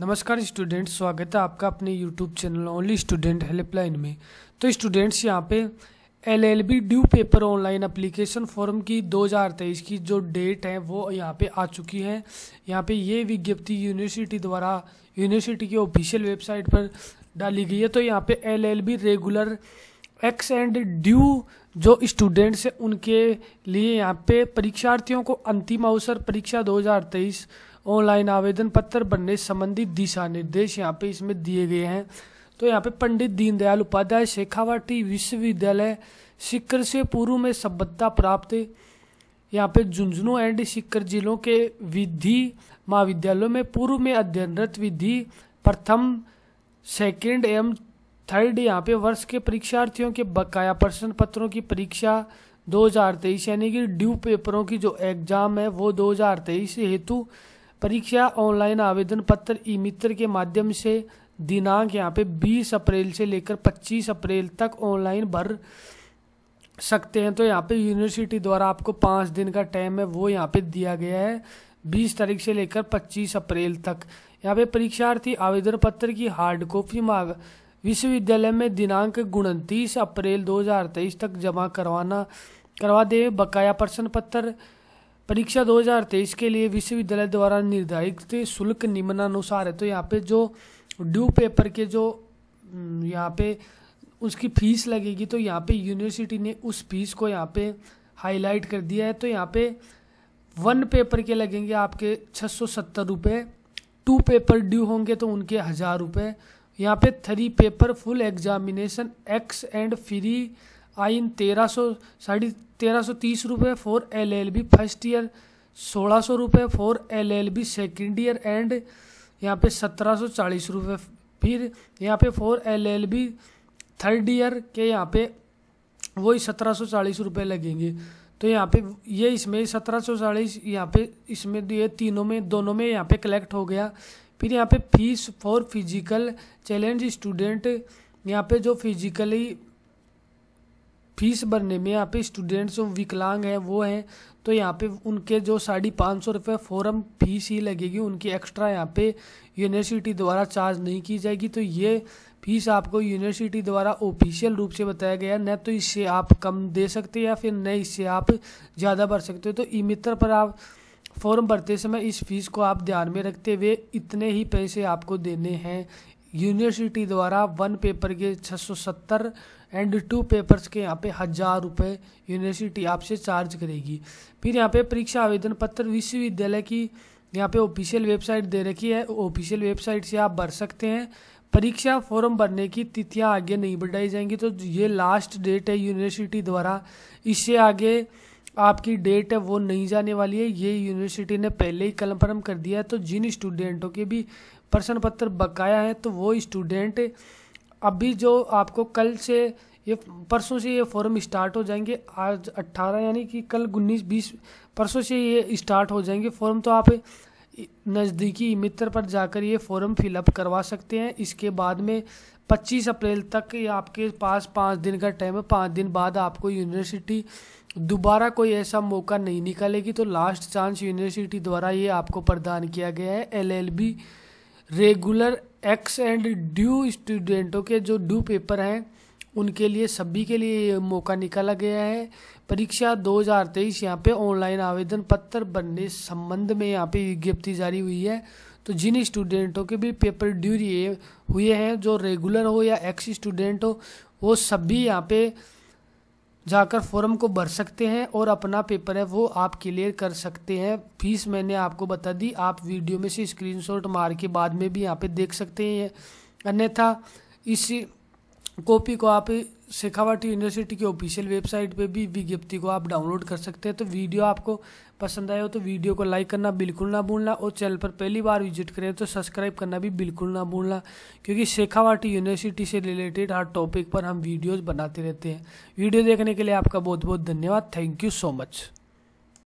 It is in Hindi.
नमस्कार स्टूडेंट्स स्वागत है आपका अपने YouTube channel only student helpline में तो स्टूडेंट्स यहाँ पे L L B due paper online application form की 2023 की जो डेट है वो यहाँ पे आ चुकी है यहाँ पे ये विज्ञप्ति यूनिवर्सिटी द्वारा यूनिवर्सिटी के ऑफिशियल वेबसाइट पर डाली गई है तो यहाँ पे L L B regular ex and due जो स्टूडेंट्स हैं उनके लिए यहाँ पे परीक्षार्थियों को अंतिम अवसर परीक्षा दो ऑनलाइन आवेदन पत्र बनने संबंधी दिशा निर्देश यहाँ पे इसमें दिए गए हैं तो यहाँ पे पंडित दीनदयाल उपाध्याय शेखावाटी विश्वविद्यालय सिक्कर से पूर्व में सभ्यता प्राप्त यहाँ पे झुंझुनू एंड सिक्कर जिलों के विधि महाविद्यालयों में पूर्व में अध्ययनरत विधि प्रथम सेकेंड एवं थर्ड यहाँ पे वर्ष के परीक्षार्थियों के बकाया प्रश्न पत्रों की परीक्षा 2023 यानी कि ड्यू पेपरों की जो एग्जाम है वो 2023 हेतु परीक्षा ऑनलाइन आवेदन पत्र ई मित्र के माध्यम से दिनांक यहाँ पे 20 अप्रैल से लेकर 25 अप्रैल तक ऑनलाइन भर सकते हैं तो यहाँ पे यूनिवर्सिटी द्वारा आपको पाँच दिन का टाइम है वो यहाँ पे दिया गया है बीस तारीख से लेकर पच्चीस अप्रैल तक यहाँ पे परीक्षार्थी आवेदन पत्र की हार्ड कॉपी मांग विश्वविद्यालय में दिनांक उनतीस अप्रैल 2023 तक जमा करवाना करवा दे बकाया प्रश्न पत्र परीक्षा 2023 के लिए विश्वविद्यालय द्वारा निर्धारित शुल्क निम्नानुसार है तो यहाँ पे जो ड्यू पेपर के जो हम्म, यहाँ पे उसकी फीस लगेगी तो यहाँ पे यूनिवर्सिटी ने उस फीस को यहाँ पे हाईलाइट कर दिया है तो यहाँ पे वन पेपर के लगेंगे आपके छः सौ सत्तर रुपये टू पेपर ड्यू होंगे तो उनके हज़ार रुपये यहाँ पे three paper full examination ex and free आइन तेरह सौ साढ़े तेरह सौ तीस रुपये for L L B first year सोलह सौ रुपये for L L B second year and यहाँ पे सत्रह सौ चालीस रुपये फिर यहाँ पे for L L B third year के यहाँ पे वही सत्रह सौ चालीस रुपये लगेंगे तो यहाँ पे ये इसमें सत्रह सौ चालीस यहाँ पे इसमें तो ये तीनों में दोनों में यहाँ पे कलेक्ट हो गया फिर यहाँ पे fees for physical challenge student यहाँ पे जो फिजिकली फीस भरने में यहाँ पे स्टूडेंट्स जो विकलांग हैं वो हैं तो यहाँ पे उनके जो साढ़े पाँच सौ रुपये फॉरम फीस ही लगेगी उनकी एक्स्ट्रा यहाँ पे यूनिवर्सिटी द्वारा चार्ज नहीं की जाएगी तो ये फीस आपको यूनिवर्सिटी द्वारा ऑफिशियल रूप से बताया गया न तो इससे आप कम दे सकते या फिर न इससे आप ज़्यादा भर सकते हो तो ई मित्र पर आप फॉर्म भरते समय इस फीस को आप ध्यान में रखते हुए इतने ही पैसे आपको देने हैं यूनिवर्सिटी द्वारा वन पेपर के 670 एंड टू पेपर्स के यहाँ पे हज़ार रुपये यूनिवर्सिटी आपसे चार्ज करेगी फिर यहाँ पे परीक्षा आवेदन पत्र विश्वविद्यालय की यहाँ पे ऑफिशियल वेबसाइट दे रखी है ऑफिशियल वेबसाइट से आप भर सकते हैं परीक्षा फॉर्म भरने की तिथियाँ आगे नहीं बढ़ाई जाएंगी तो ये लास्ट डेट है यूनिवर्सिटी द्वारा इससे आगे आपकी डेट है वो नहीं जाने वाली है ये यूनिवर्सिटी ने पहले ही कन्फर्म कर दिया है तो जिन स्टूडेंटों के भी प्रश्न पत्र बकाया है तो वो स्टूडेंट अभी जो आपको कल से ये परसों से ये फॉर्म स्टार्ट हो जाएंगे आज 18 यानी कि कल उन्नीस बीस परसों से ये स्टार्ट हो जाएंगे फॉर्म तो आप नज़दीकी मित्र पर जाकर ये फॉर्म फिलअप करवा सकते हैं इसके बाद में 25 अप्रैल तक आपके पास पाँच दिन का टाइम है पाँच दिन बाद आपको यूनिवर्सिटी दोबारा कोई ऐसा मौका नहीं निकालेगी तो लास्ट चांस यूनिवर्सिटी द्वारा ये आपको प्रदान किया गया है LLB regular ex and due स्टूडेंटों के जो ड्यू पेपर हैं उनके लिए सभी के लिए ये मौका निकाला गया है परीक्षा 2023 यहाँ पे ऑनलाइन आवेदन पत्र बनने संबंध में यहाँ पे विज्ञप्ति जारी हुई है तो जिन स्टूडेंटों के भी पेपर ड्यू हुए हैं जो रेगुलर हो या एक्स स्टूडेंट हो वो सभी यहाँ पर जाकर फॉर्म को भर सकते हैं और अपना पेपर है वो आप क्लियर कर सकते हैं फीस मैंने आपको बता दी आप वीडियो में से स्क्रीनशॉट मार के बाद में भी यहाँ पे देख सकते हैं अन्यथा इसी कॉपी को आप शेखावाटी यूनिवर्सिटी की ऑफिशियल वेबसाइट पे भी विज्ञप्ति को आप डाउनलोड कर सकते हैं तो वीडियो आपको पसंद आए हो तो वीडियो को लाइक करना बिल्कुल ना भूलना और चैनल पर पहली बार विजिट करें तो सब्सक्राइब करना भी बिल्कुल ना भूलना क्योंकि शेखावाटी यूनिवर्सिटी से रिलेटेड हर टॉपिक पर हम वीडियोज़ बनाते रहते हैं वीडियो देखने के लिए आपका बहुत बहुत धन्यवाद थैंक यू सो मच